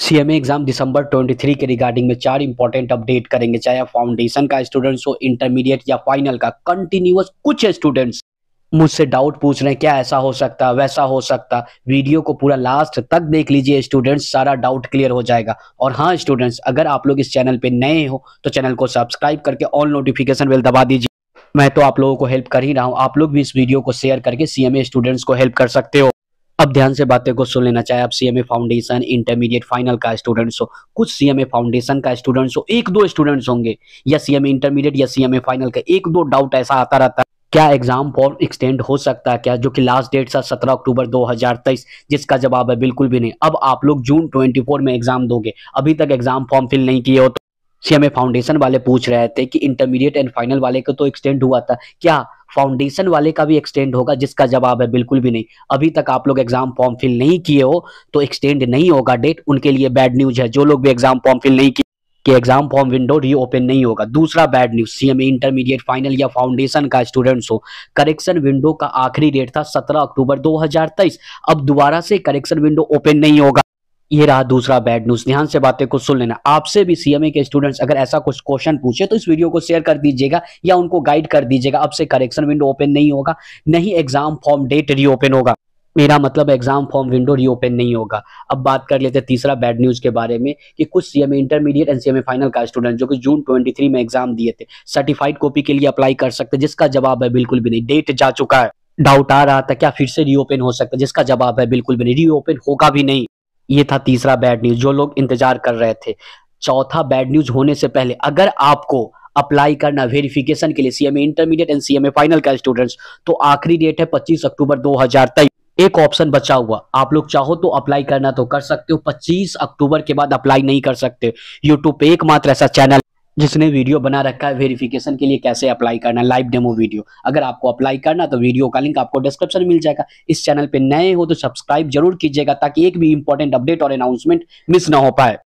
CMA exam दिसंबर 23 के regarding में चार इंपॉर्टेंट अपडेट करेंगे चाहे आप फाउंडेशन का स्टूडेंट्स हो इंटरमीडिएट या फाइनल का कंटिन्यूस कुछ स्टूडेंट्स मुझसे डाउट पूछ रहे हैं क्या ऐसा हो सकता वैसा हो सकता वीडियो को पूरा लास्ट तक देख लीजिए स्टूडेंट्स सारा डाउट क्लियर हो जाएगा और हाँ स्टूडेंट्स अगर आप लोग इस चैनल पे नए हो तो चैनल को सब्सक्राइब करके ऑल नोटिफिकेशन बेल दबा दीजिए मैं तो आप लोगों को हेल्प कर ही रहा हूँ आप लोग भी इस वीडियो को शेयर करके सीएमए स्टूडेंट्स को हेल्प कर सकते हो अब ध्यान से बातें को सुन लेना चाहे आप सीएमए फाउंडेशन इंटरमीडिएट फाइनल का स्टूडेंट्स हो कुछ सीएमए फाउंडेशन का स्टूडेंट्स हो एक दो स्टूडेंट्स होंगे या सीएमए इंटरमीडिएट या सीएमए फाइनल का एक दो डाउट ऐसा आता रहता है क्या एग्जाम फॉर्म एक्सटेंड हो सकता है क्या जो कि लास्ट डेट था सत्रह अक्टूबर 2023 जिसका जवाब है बिल्कुल भी नहीं अब आप लोग जून 24 में एग्जाम दोगे अभी तक एग्जाम फॉर्म फिल नहीं किए हो तो सीएमए फाउंडेशन वाले पूछ रहे थे कि इंटरमीडिएट एंड फाइनल वाले को तो एक्सटेंड हुआ था क्या फाउंडेशन वाले का भी एक्सटेंड होगा जिसका जवाब है बिल्कुल भी नहीं अभी तक आप लोग एग्जाम फॉर्म फिल नहीं किए हो तो एक्सटेंड नहीं होगा डेट उनके लिए बैड न्यूज है जो लोग भी एग्जाम फॉर्म फिल नहीं किए कि exam form window reopen नहीं होगा दूसरा bad news CMA intermediate final या फाउंडेशन का स्टूडेंट्स हो करेक्शन विंडो का आखिरी डेट था 17 अक्टूबर 2023 अब दोबारा से करेक्शन विंडो ओपन नहीं होगा ये रहा दूसरा बैड न्यूज ध्यान से बातें को सुन लेना आपसे भी सीएमए के स्टूडेंट्स अगर ऐसा कुछ क्वेश्चन पूछे तो इस वीडियो को शेयर कर दीजिएगा या उनको गाइड कर दीजिएगा अब से करेक्शन विंडो ओपन नहीं होगा नहीं एग्जाम फॉर्म डेट रीओपन होगा मेरा मतलब एग्जाम फॉर्म विंडो रीओपन नहीं होगा अब बात कर लेते तीसरा बैड न्यूज के बारे में कि कुछ CMA intermediate and CMA final का स्टूडेंट जो कि जून 23 में एग्जाम दिए थे सर्टिफाइड कॉपी के लिए अप्लाई कर सकते जिसका जवाब है बिल्कुल भी नहीं डेट जा चुका है डाउट आ रहा था क्या फिर से रीओपन हो सकता है जिसका जवाब है बिल्कुल भी नहीं रीओपन होगा भी नहीं ये था तीसरा बैड न्यूज जो लोग इंतजार कर रहे थे चौथा बैड न्यूज होने से पहले अगर आपको अप्लाई करना वेरिफिकेशन के लिए CMA intermediate and CMA final का स्टूडेंट्स तो आखिरी डेट है 25 अक्टूबर 2023 एक ऑप्शन बचा हुआ आप लोग चाहो तो अप्लाई करना तो कर सकते हो 25 अक्टूबर के बाद अप्लाई नहीं कर सकते यूट्यूब पे एकमात्र ऐसा चैनल जिसने वीडियो बना रखा है वेरिफिकेशन के लिए कैसे अप्लाई करना लाइव डेमो वीडियो अगर आपको अप्लाई करना तो वीडियो का लिंक आपको डिस्क्रिप्शन मिल जाएगा इस चैनल पर नए हो तो सब्सक्राइब जरूर कीजिएगा ताकि एक भी इंपॉर्टेंट अपडेट और अनाउंसमेंट मिस ना हो पाए